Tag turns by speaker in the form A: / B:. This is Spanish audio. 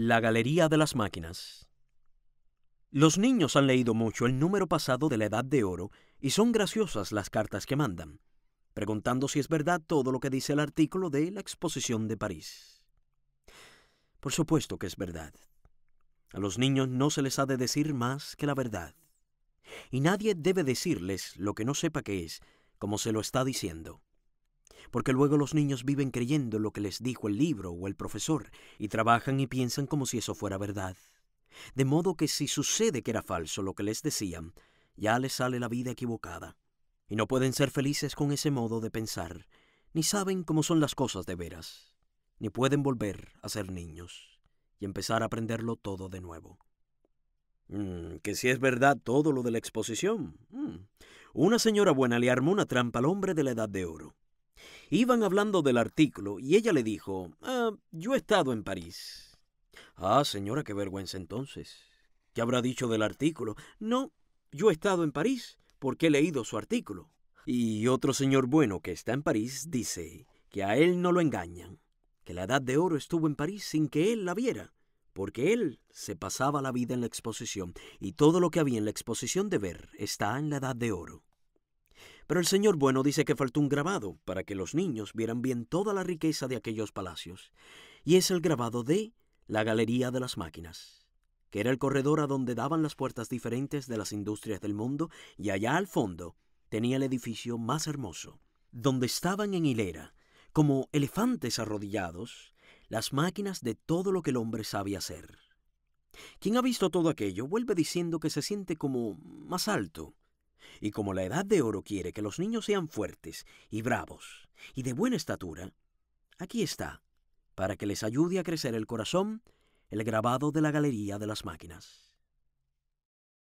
A: La Galería de las Máquinas. Los niños han leído mucho el número pasado de la Edad de Oro y son graciosas las cartas que mandan, preguntando si es verdad todo lo que dice el artículo de la exposición de París. Por supuesto que es verdad. A los niños no se les ha de decir más que la verdad. Y nadie debe decirles lo que no sepa que es, como se lo está diciendo porque luego los niños viven creyendo lo que les dijo el libro o el profesor, y trabajan y piensan como si eso fuera verdad. De modo que si sucede que era falso lo que les decían, ya les sale la vida equivocada, y no pueden ser felices con ese modo de pensar, ni saben cómo son las cosas de veras, ni pueden volver a ser niños y empezar a aprenderlo todo de nuevo. Mm, que si es verdad todo lo de la exposición. Mm. Una señora buena le armó una trampa al hombre de la edad de oro. Iban hablando del artículo y ella le dijo, ah, yo he estado en París. Ah, señora, qué vergüenza entonces. ¿Qué habrá dicho del artículo? No, yo he estado en París porque he leído su artículo. Y otro señor bueno que está en París dice que a él no lo engañan, que la Edad de Oro estuvo en París sin que él la viera, porque él se pasaba la vida en la exposición y todo lo que había en la exposición de ver está en la Edad de Oro. Pero el señor bueno dice que faltó un grabado para que los niños vieran bien toda la riqueza de aquellos palacios, y es el grabado de la Galería de las Máquinas, que era el corredor a donde daban las puertas diferentes de las industrias del mundo, y allá al fondo tenía el edificio más hermoso, donde estaban en hilera, como elefantes arrodillados, las máquinas de todo lo que el hombre sabe hacer. Quien ha visto todo aquello vuelve diciendo que se siente como más alto, y como la edad de oro quiere que los niños sean fuertes y bravos y de buena estatura, aquí está, para que les ayude a crecer el corazón, el grabado de la Galería de las Máquinas.